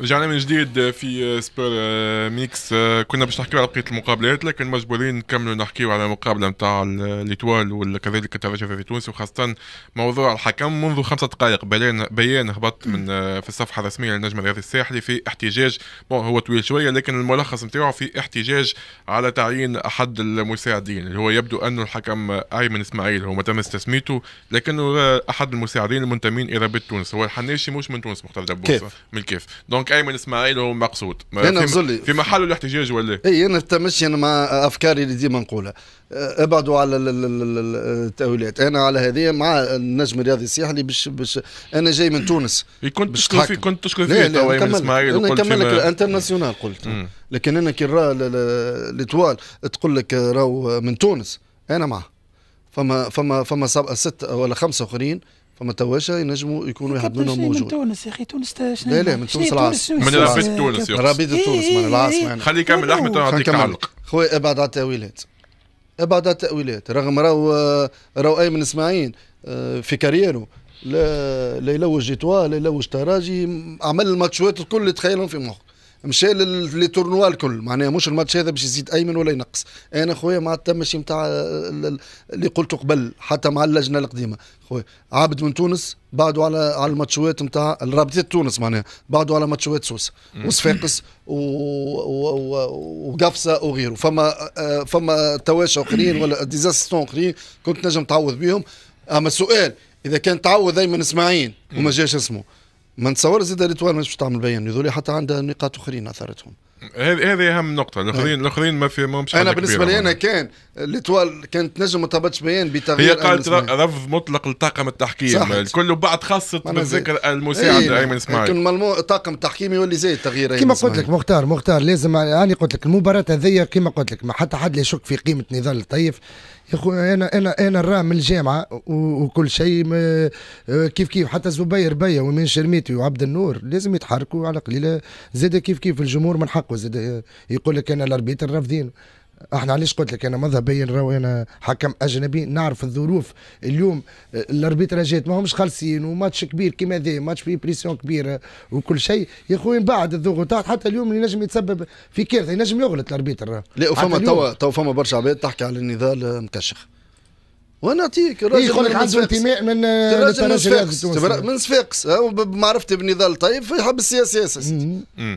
رجعنا من جديد في سبير آه، ميكس آه، آه، كنا باش نحكيو على بقيه المقابلات لكن مجبورين نكملوا نحكيو على المقابله نتاع ليتوال وكذلك الترجي في تونس وخاصه موضوع الحكم منذ خمسة دقائق بيان بيان هبط من في الصفحه الرسميه للنجم الرياضي الساحلي في احتجاج بون هو طويل شويه لكن الملخص نتاعو في احتجاج على تعيين احد المساعدين اللي هو يبدو انه الحكم ايمن اسماعيل هو ما تمس تسميته لكنه احد المساعدين المنتمين الى بيت تونس هو الحناشي مش من تونس مختار من الكيف دونك دونك ايمن اسماعيل هو مقصود انا في, في الاحتجاج ولا اي انا تمشي انا مع افكاري اللي ديما نقولها أه، ابعدوا على التاويلات انا على هذه مع النجم الرياضي الساحلي باش باش انا جاي من تونس إيه، كنت تشكر فيه كنت تشكر فيه ايمن اسماعيل انا نكمل لك الانترناسيونال قلت لكن انا كي نرى الاطوال تقول لك راهو من تونس انا معه فما فما فما ست ولا خمسه اخرين فما تواشا ينجموا يكونوا يهضمونا موجود من تونس يا اخي تونس شنو؟ لا لا من تونس العاصمه من رابيد تونس من رابيد تونس من إيه، إيه، العاصمه إيه. يعني. خلي كمل احمد نعطيك علق خويا ابعد على التاويلات ابعد على التاويلات رغم راهو آه، راهو ايمن اسماعيل آه، في كاريرو لا لا يلوج جيتوا لا يلوج تراجي عمل الماتشوات الكل اللي تخيلهم في مخه مشى لي تورنوا الكل معناها مش الماتش هذا باش يزيد ايمن ولا ينقص انا خويا مع التمشي نتاع اللي قلته قبل حتى مع اللجنه القديمه خويا عابد من تونس بعدوا على على الماتشوات نتاع الرابطه تونس معناها بعدوا على ماتشوات سوسه وصفاقس وقفصه وغيره فما فما تواشى اخرين ولا ديزاستون اخرين كنت نجم تعوض بيهم اما السؤال اذا كان تعوض ايمن اسماعيل وما جاش اسمه ما نتصور زيد الاطوال مش تعمل بيان هذول حتى عندها نقاط اخرين اثرتهم هذه هذه اهم نقطه نعم. الاخرين الاخرين ما في ما انا بالنسبه لي انا كان الاطوال كانت نجم مرتبطش بيان بتغيير هي قالت رفض مطلق لطاقم التحكيم الكل بعد خاصه بالذكر المساعده إيه. ايمن اسماعيل كل ملمو طاقم التحكيم يولي زايد تغيير كما قلت لك مختار مختار لازم انا يعني قلت لك المباراه هذيا كما قلت لك ما حتى حد لا يشك في قيمه نضال الطيف يا خويا انا انا انا نراه من الجامعه وكل شيء آه، كيف كيف حتى زبير بيا ومن شرميتي وعبد النور لازم يتحركوا على قليله زاد كيف كيف الجمهور من حق الحق وزاد يقول لك انا الاربيتر رافضين احنا علاش قلت لك انا مذهبيا راهو انا حكم اجنبي نعرف الظروف اليوم الاربيتراجات ما همش خالصين وماتش كبير كيما ذا ماتش فيه بريسيون كبيره وكل شيء يا خويا من بعد الضغوطات حتى اليوم ينجم يتسبب في كارثه ينجم يغلط الاربيتر لا وفما توا توا فما برشا عباد تحكي على النضال مكشخ ونعطيك إيه، راجل يقول عنده انتماء من من صفاقس آه، من صفاقس معرفتي بنضال طيب يحب السياسه اساس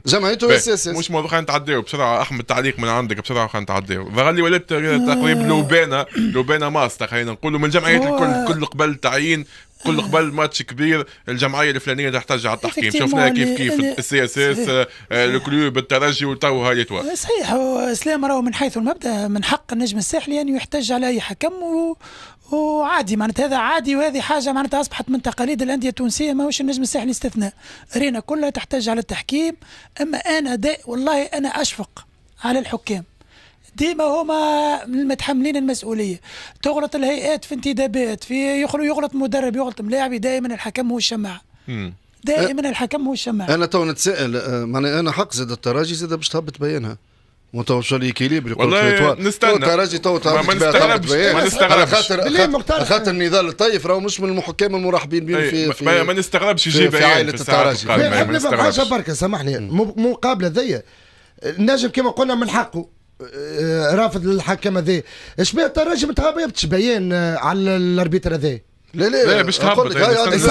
جمعيته السياسه مش موضوع خلينا نتعداو بسرعه احمد تعليق من عندك بسرعه آه، خلينا نتعداو غالي ولدت ولات تقريبا لوبانا لوبانا ماستا خلينا نقولوا من الجمعيات الكل كل قبل تعيين كل آه. قبل ماتش كبير الجمعيه الفلانيه رح ترجع التحكيم شفناها كيف كيف السي اس اس آه، الكلوب الترجي وتو هاي توا صحيح اسلام راهو من حيث المبدا من حق النجم الساحلي ان يحتج على اي حكم و... وعادي معناتها هذا عادي وهذه حاجه معناتها اصبحت من تقاليد الانديه التونسيه ماهوش النجم الساحلي استثناء رينا كلها تحتاج على التحكيم اما انا داء والله انا اشفق على الحكام ديما هما المتحملين المسؤوليه تغلط الهيئات في انتدابات في يخلو يغلط مدرب يغلط ملاعبي دائما الحكم هو الشماعه دائما الحكم هو الشماعه انا تو نتسائل آه، معناها انا حق زاد التراجي زاد باش تهبط بيانها متوش شو الكيليبري والله نستنى تراجي تو تهبط ما نستغربش خاطر خاطر الطيف راهو مش من المحكام المرحبين به في, في ما, نستغربش يجيب في عائله التراجي ما نستغربش حاجه برك سامحني مقابله ذي النجم كما قلنا من حقه آه، رافض الحكم هذا شبيه ترجم تهبط بيان على الاربيتر هذا لا لا لا باش تهبط باش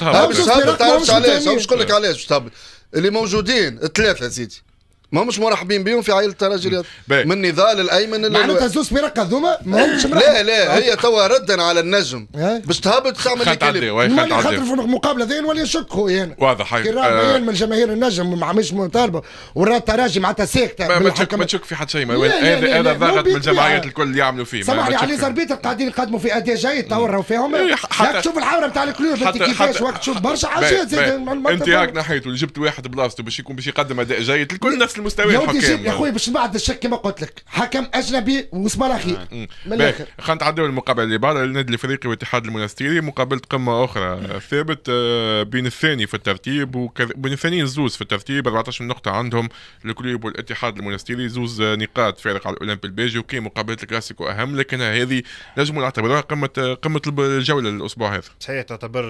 تهبط باش علاش باش نقول لك علاش باش تهبط اللي موجودين ثلاثه سيدي ما مش مرحبين بيهم في عائله الترجي من نضال الايمن معناتها زوز بيرقى هذوما ما همش لا لا هي توا ردا على النجم إيه؟ باش تهبط تعمل خط عدي خاطر في المقابله ذي نولي نشك خويا يعني واضح حق آه من جماهير النجم ما عملش مطالبه ورا الترجي معناتها ساكته ما تشك ما تشك في حد شيء هذا هذا ضغط من الجمعيات يعني. الكل يعملوا فيه سامحني علي زربيت قاعدين يقدموا في اداء جيد توروا فيهم هاك إيه، تشوف الحوره نتاع الكلوز انت كيفاش وقت تشوف برشا حاجات انت هاك نحيته جبت واحد بلاصته باش يكون باش يقدم اداء جيد الكل نفس المستوى الحكام يا يعني. خويا باش نبعد الشك كما قلت لك حكم اجنبي آه. من الاخر خلينا نتعداو المقابله اللي بعدها النادي الافريقي والاتحاد المنستيري مقابله قمه اخرى ثابت آه، بين الثاني في الترتيب وبين الثانيين زوز في الترتيب 14 نقطه عندهم الكليوب والاتحاد المنستيري زوز آه، نقاط فارق على الاولمبي البيجي وكي مقابله الكلاسيكو اهم لكن هذه نجم نعتبروها قمه آه، قمه الجوله الاسبوع هذا صحيح تعتبر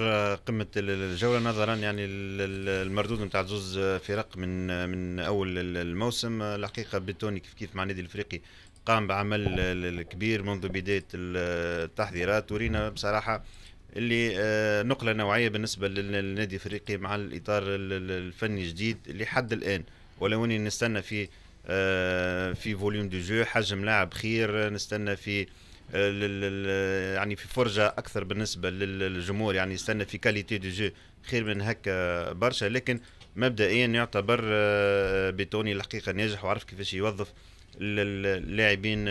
قمه الجوله نظرا يعني المردود نتاع زوز فرق من من اول الموسم الحقيقه آه، بتوني كيف كيف مع النادي الافريقي قام بعمل آه، كبير منذ بدايه التحضيرات ورينا بصراحه اللي آه، نقله نوعيه بالنسبه للنادي الافريقي مع الاطار الفني الجديد اللي حد الان ولو اني نستنى في في فوليوم دو جو حجم لاعب خير نستنى في يعني في فرجه اكثر بالنسبه للجمهور يعني يستنى في كاليتي دو جو خير من هكا برشا لكن مبدئيا يعتبر آه، بتوني الحقيقه ناجح وعرف كيفاش يوظف اللاعبين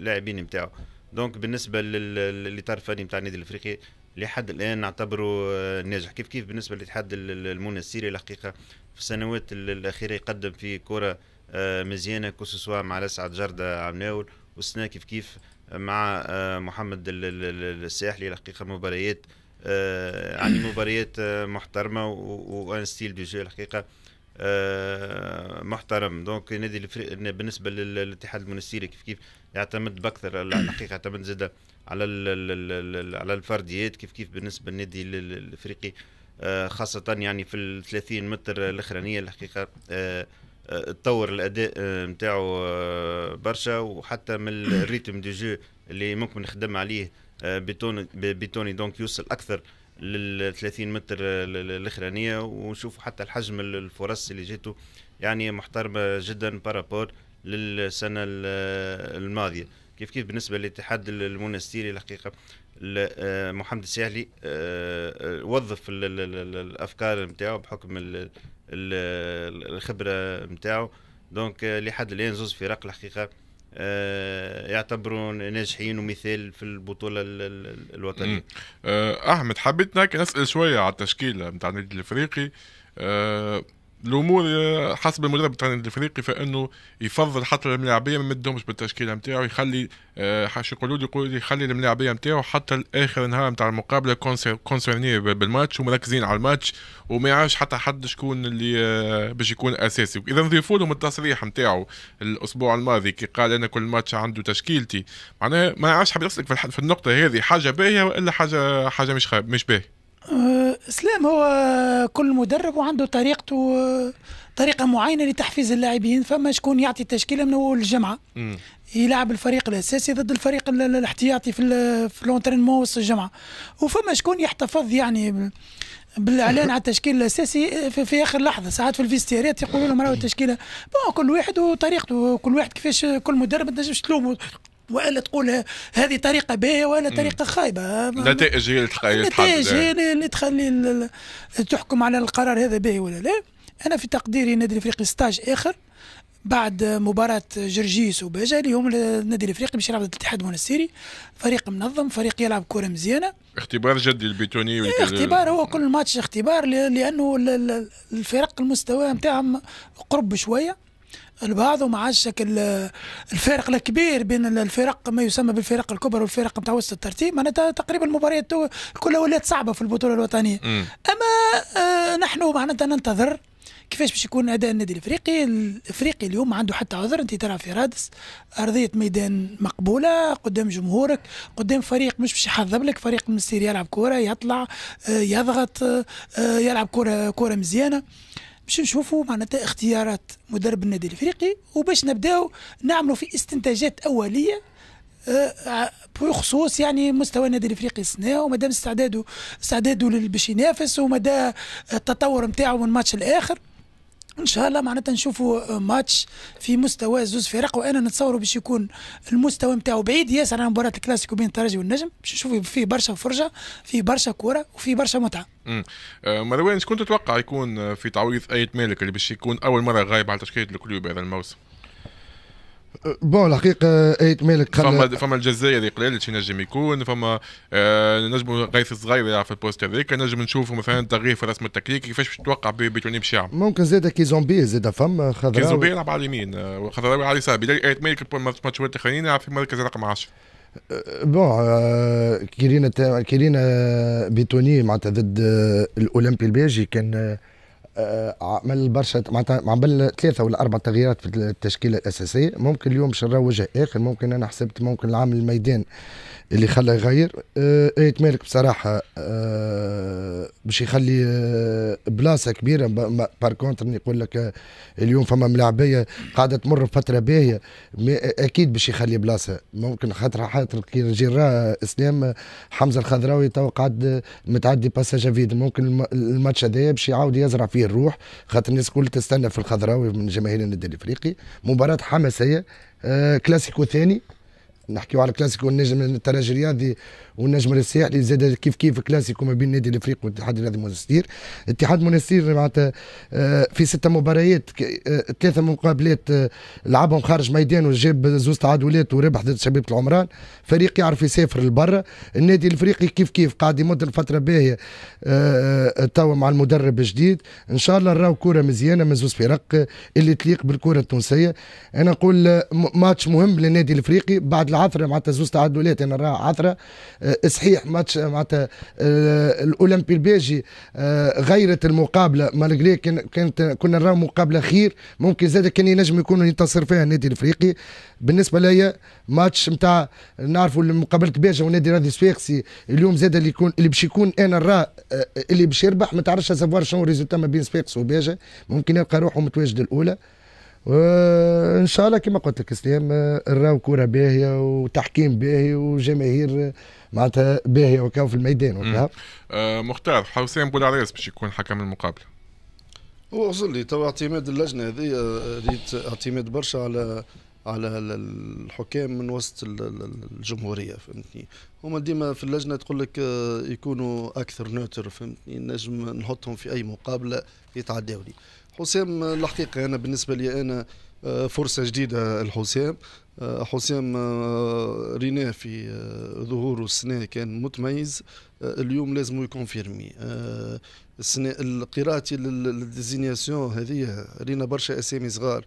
اللاعبين آه، نتاعو دونك بالنسبه للاطار الفني نتاع النادي الافريقي لحد الان نعتبره آه، ناجح كيف كيف بالنسبه للاتحاد المنسيري الحقيقه في السنوات الاخيره يقدم في كره مزيانه كوسوسوا مع الاسعد جرده عمناول والسنه كيف كيف مع محمد الساحلي الحقيقه مباريات يعني مباريات آه، محترمه وان ستيل دو جو الحقيقه آه، محترم دونك نادي بالنسبه للاتحاد المنستيري كيف كيف يعتمد باكثر الحقيقه يعتمد زاده على على الفرديات كيف كيف بالنسبه للنادي الافريقي خاصه يعني في ال 30 متر الاخرانيه الحقيقه تطور الاداء نتاعو برشا وحتى من الريتم دو جو اللي ممكن نخدم عليه آه، بتوني بتوني دونك يوصل اكثر لل 30 متر الاخرانيه آه، ونشوف حتى الحجم الفرص اللي جاته يعني محترمه جدا بارابور للسنه الماضيه كيف كيف بالنسبه للاتحاد المونستيري الحقيقه آه، محمد السهلي وظف الافكار نتاعو بحكم الخبره نتاعو دونك لحد الان زوز فرق الحقيقه آه، يعتبرون ناجحين ومثال في البطوله الوطنيه. آه، احمد حبيت نسال شويه على التشكيله نتاع النادي الافريقي أه الامور حسب المدرب التقني الافريقي فانه يفضل حتى الملاعبيه ما مدهمش بالتشكيله نتاعو يخلي آه، حاش يقولوا لي يقول يخلي الملاعبيه نتاعو حتى لاخر نهار نتاع المقابله كونسيرني بالماتش ومركزين على الماتش وما يعرفش حتى حد شكون اللي آه، باش يكون اساسي اذا نضيفوا لهم التصريح نتاعو الاسبوع الماضي كي قال انا كل ماتش عنده تشكيلتي معناها ما يعرفش حد يسلك في النقطه هذه حاجه باهيه والا حاجه حاجه مش مش باهيه آه، اسلام هو كل مدرب وعنده طريقته طريقه معينه لتحفيز اللاعبين فما شكون يعطي التشكيله من اول الجمعه يلعب الفريق الاساسي ضد الفريق الاحتياطي في في لونترينمون وسط الجمعه وفما شكون يحتفظ يعني بالاعلان على التشكيل الاساسي في, في اخر لحظه ساعات في الفيستيريات يقولوا لهم راهو التشكيله كل واحد وطريقته كل واحد كيفاش كل مدرب ما تنجمش تلومه والا تقول هذه طريقه باهيه وانا طريقه خايبه نتائج هي اللي تخلي النتائج هي اللي تخلي تحكم على القرار هذا باهي ولا لا انا في تقديري النادي الافريقي ستاج اخر بعد مباراة جرجيس وباجا اللي هم النادي الافريقي باش يلعب الاتحاد المنسيري فريق منظم فريق يلعب كرة مزيانة اختبار جدي البيتوني إيه، اختبار هو كل ماتش اختبار لانه الفرق المستوى نتاعهم قرب شوية البعض ومع عادش الفارق الكبير بين الفرق ما يسمى بالفرق الكبرى والفرق نتاع وسط الترتيب معناتها تقريبا المباريات كلها ولات صعبه في البطوله الوطنيه م. اما آه، نحن معناتها ننتظر كيفاش باش يكون اداء النادي الافريقي الافريقي اليوم ما عنده حتى عذر انت تلعب في رادس ارضيه ميدان مقبوله قدام جمهورك قدام فريق مش باش يحضب لك فريق من السير يلعب كوره يطلع آه، يضغط آه، يلعب كوره كوره مزيانه باش نشوفوا معناتها اختيارات مدرب النادي الافريقي وباش نبداو نعملوا في استنتاجات اوليه آه، آه، بخصوص يعني مستوى النادي الافريقي السنه ومدام استعداده استعداده باش ينافس ومدى التطور نتاعو من ماتش الاخر ان شاء الله معناتها نشوفوا آه، ماتش في مستوى زوز فرق وانا نتصوروا باش يكون المستوى نتاعو بعيد ياسر عن مباراه الكلاسيكو بين الترجي والنجم باش نشوفوا فيه برشا فرجه فيه برشا كوره وفيه برشا متعه مروان آه، شكون تتوقع يكون آه، في تعويض ايت مالك اللي باش يكون اول مره غايب على تشكيله الكلوب هذا الموسم بون الحقيقه ايت مالك فما فما الجزائر اللي قليل شي نجم يكون فما آه، نجم غيث صغير يلعب في البوست هذاك نجم نشوفوا مثلا تغيير في رسم التكتيك كيفاش باش تتوقع بتوني باش يعمل ممكن زاد كي زومبي زاد فما خضراوي كي زومبي يلعب على اليمين آه، خضراوي على اليسار ايت مالك ماتشات الاخرين يلعب في مركز رقم 10 آه، بون كي كيرينا كي بيتوني معناتها ضد الاولمبي البيجي كان آه، عمل برشا معناتها عمل ثلاثه ولا اربع تغييرات في التشكيله الاساسيه ممكن اليوم باش نروج اخر ممكن انا حسبت ممكن العام الميدان اللي خلى يغير آه ايت مالك بصراحه آه باش يخلي آه بلاصه كبيره بار كونتر نقول لك آه اليوم فما ملاعبيه قاعده تمر بفتره باهيه آه، اكيد باش يخلي بلاصه ممكن خاطر خاطر كي جرا اسلام آه، حمزه الخضراوي تو قاعد آه، متعدي باساج فيد ممكن الماتش هذايا باش يعاود يزرع فيه الروح خاطر الناس الكل تستنى في الخضراوي من جماهير النادي الافريقي مباراه حماسيه آه كلاسيكو ثاني نحكيو على الكلاسيكو النجم الترجي الرياضي والنجم الساحلي زاد كيف كيف كلاسيكو ما بين النادي الافريقي والاتحاد الرياضي مونستير اتحاد مونستير معناتها آه، في ستة مباريات آه، ثلاثه مقابلات آه، لعبهم خارج ميدان وجاب زوز تعادلات وربح ضد شبيبه العمران فريق يعرف يسافر لبرا النادي الافريقي كيف كيف قاعد يمد الفتره باهيه توا مع المدرب الجديد ان شاء الله نراو كورة مزيانه من زوز فرق اللي تليق بالكره التونسيه انا نقول ماتش مهم للنادي الافريقي بعد العثره معناتها زوز تعادلات انا راه عثره آه، صحيح ماتش آه، معناتها آه، الاولمبي البيجي غيرت المقابله مالغري كانت كنا نراو مقابله خير ممكن زاد كان ينجم يكون ينتصر فيها النادي الافريقي بالنسبه ليا ماتش نتاع نعرفوا مقابله بيجا ونادي راضي سفيقسي اليوم زاد اللي يكون اللي باش يكون انا نرى اللي باش يربح ما تعرفش سافوار شنو ريزولتا ما بين سفيقس وبيجا ممكن يلقى روحه متواجد الاولى وان شاء الله كما قلت لك اسلام الراو كره باهيه وتحكيم باهي وجماهير معناتها باهيه وكاو في الميدان وكاو آه مختار حسين بولاريس باش يكون حكم المقابله هو وصل لي تو اعتماد اللجنه هذه آه، ريت اعتماد برشا على على الحكام من وسط الجمهوريه فهمتني هما ديما في اللجنه تقول لك آه، يكونوا اكثر نوتر فهمتني نجم نحطهم في اي مقابله يتعداوني حسام آه، الحقيقه انا بالنسبه لي انا فرصة جديدة الحسام آه، حسام آه، رينا في آه، ظهوره السنة كان متميز اليوم لازم يكونفيرمي السنة قراءتي للديزينياسيون هذه رينا برشا اسامي صغار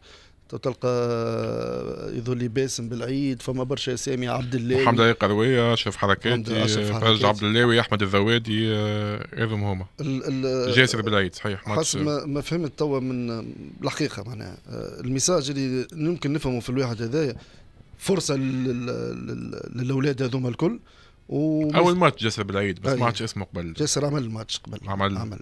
تلقى آه، يظهر لي باسم بالعيد فما برشا اسامي عبد الله محمد علي قرويه شيف حركاتي فرج عبد اللاوي احمد الذوادي آه، هذم هما جاسر بالعيد صحيح حس ما, ما فهمت توا من الحقيقه معناها آه، الميساج اللي يمكن نفهمه في الواحد هذايا فرصه للاولاد هذوما الكل ومش... اول ماتش جسر بالعيد بس أيه. ما عادش اسمه قبل جسر عمل ماتش قبل عمل, عمل.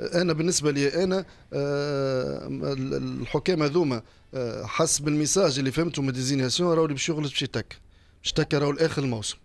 انا بالنسبه لي انا آه، الحكام هذوما حس آه، حسب الميساج اللي فهمته من ديزينياسيون راهو اللي باش يغلط باش يتك باش تك راهو لاخر الموسم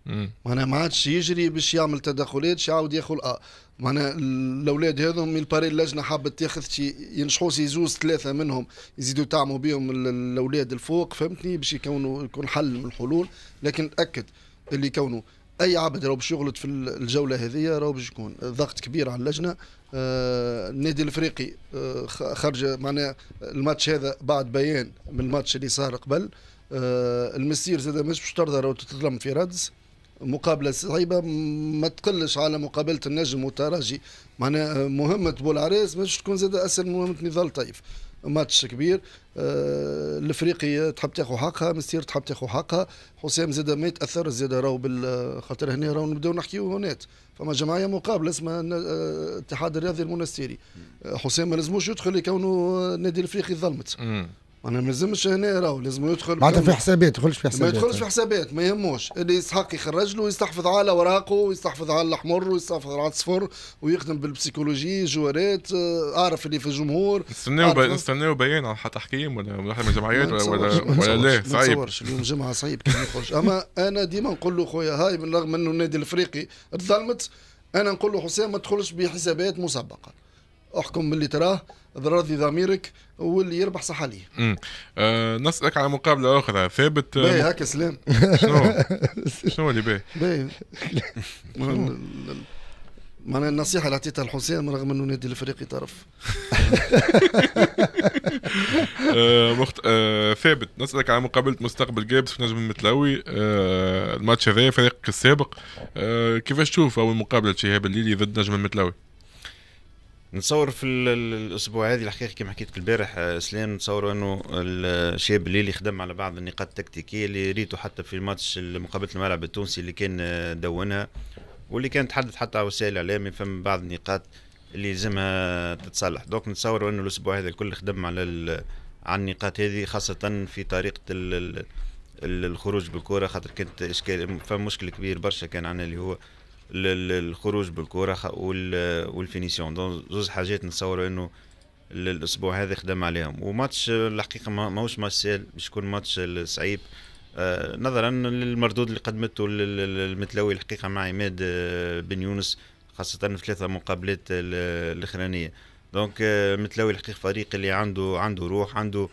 معناها ما عادش يجري باش يعمل تدخلات باش يعاود ياخذ آه. معناها الاولاد من الباري اللجنه حابه تاخذ شي ينجحوا سي زوز ثلاثه منهم يزيدوا تعموا بهم الاولاد الفوق فهمتني باش يكونوا يكون حل من الحلول لكن تاكد اللي كونوا اي عبد راهو باش يغلط في الجوله هذه راهو باش يكون ضغط كبير على اللجنه آه النادي الافريقي آه خرج معناها الماتش هذا بعد بيان من الماتش اللي صار قبل آه المسير زاد مش باش ترضى راهو تتظلم في ردز مقابله صعيبه ما تقلش على مقابله النجم والترجي معناها مهمه بولعريس باش تكون زاد اسهل مهمه نضال طيف ماتش كبير آه، الافريقي تحب تاخذ حقها مستير تحب تاخذ حقها حسام زاد ما يتاثر زاد راهو خاطر هنا راهو نبداو نحكيو هنات فما جمعيه مقابله اسمها الاتحاد آه، الرياضي المنستيري حسام ما لازموش يدخل كونه النادي الافريقي ظلمت انا ما لازمش هنا راهو لازم يدخل معناتها في حسابات يدخلش في حسابات ما يدخلش في حسابات ما يهموش اللي يستحق يخرج له ويستحفظ على اوراقه ويستحفظ على الاحمر ويستحفظ على الصفر ويخدم بالبسيكولوجي جوارات آه، اعرف اللي في الجمهور نستناو ب... نستناو بيان على تحكيم ولا واحد من الجمعيات ولا ولا, لا صعيب اليوم جمعه صعيب كان يخرج اما انا ديما نقول له خويا هاي بالرغم انه النادي الافريقي تظلمت انا نقول له حسام ما تدخلش بحسابات مسبقه احكم باللي تراه راضي ضميرك واللي يربح صح عليه. امم آه نسالك على مقابله اخرى ثابت باهي هكا سلام شنو شنو اللي باهي؟ باهي معناها النصيحة اللي عطيتها لحسام رغم انه نادي الافريقي طرف. آه مخت... آه ثابت نسألك على مقابلة مستقبل جابس في نجم المتلوي آه الماتش هذا فريقك السابق آه، كيفاش تشوف أول مقابلة شهاب الليلي ضد نجم المتلوي؟ نتصور في الاسبوع هذه الحقيقه كما حكيت لك البارح اسلام آه، نتصور انه الشاب اللي خدم على بعض النقاط التكتيكيه اللي ريته حتى في الماتش مقابله الملعب التونسي اللي كان آه، دونها واللي كان تحدث حتى على وسائل الاعلام فم بعض النقاط اللي لازمها تتصلح دوك نتصور انه الاسبوع هذا الكل خدم على على النقاط هذه خاصه في طريقه الخروج بالكره خاطر كانت اشكال فمشكل مشكل كبير برشا كان عندنا اللي هو للخروج بالكره والفينيسيون دونك زوج حاجات نتصور انه الاسبوع هذا خدم عليهم وماتش الحقيقه ماهوش ماتش سهل مش يكون ماتش صعيب آه، نظرا للمردود اللي قدمته المتلوي الحقيقه مع عماد آه، بن يونس خاصه في ثلاثه مقابلات الاخرانيه دونك آه، متلوي الحقيقه فريق اللي عنده عنده روح عنده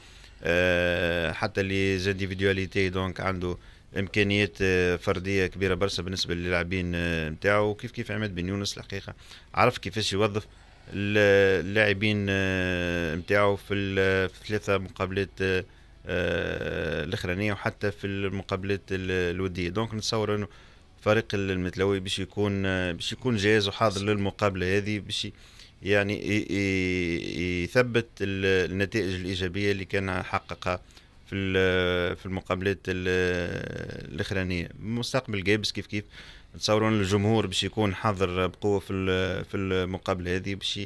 حتى لي زانديفيدواليتي دونك عنده امكانيات آه، فرديه كبيره برشا بالنسبه للاعبين آه، نتاعو كيف كيف عماد بن يونس الحقيقه عرف كيفاش يوظف اللاعبين آه، نتاعو في الثلاثه مقابلات الاخرانيه وحتى في المقابلات الوديه دونك نتصور انه فريق المتلوي باش يكون باش يكون جاهز وحاضر للمقابله هذه باش يعني يثبت النتائج الايجابيه اللي كان حققها في في المقابلات الاخرانيه مستقبل جابس كيف كيف تصورون الجمهور باش يكون حاضر بقوه في في المقابله هذه باش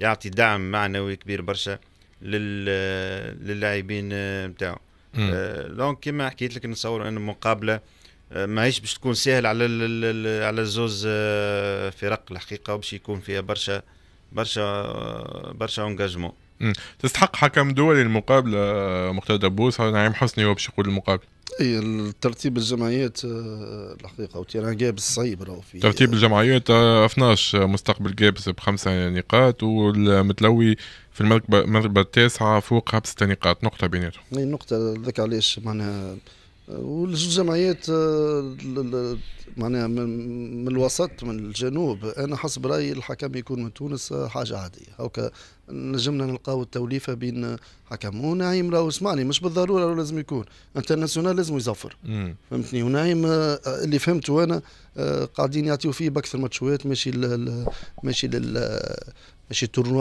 يعطي دعم معنوي كبير برشا للاعبين نتاعو آه، دونك كما حكيت لك نتصور ان المقابله آه، ماهيش باش تكون سهل على على الزوز آه، فرق الحقيقه وباش يكون فيها برشا برشا برشا انجاجمون تستحق حكم دولي المقابله آه، مقتدى دبوس نعيم حسني هو باش يقود المقابله اي الترتيب الجمعيات آه، الحقيقه وتيران جابس صعيب راهو في ترتيب آه، الجمعيات 12 مستقبل جابس بخمسه نقاط والمتلوي في المرتبه التاسعه فوقها بستة نقاط نقطه بيناتهم اي نقطه ذاك علاش معناها والجوج جمعيات آه، معناها من الوسط من الجنوب انا حسب رايي الحكم يكون من تونس آه، حاجه عاديه هاكا نجمنا نلقاو التوليفه بين آه، حكم ونعيم راهو اسمعني مش بالضروره راهو لازم يكون انترناسيونال لازم يزفر فهمتني ونعيم اللي فهمته انا قاعدين يعطيو فيه باكثر ماتشوات ماشي ماشي ماشي التورنوا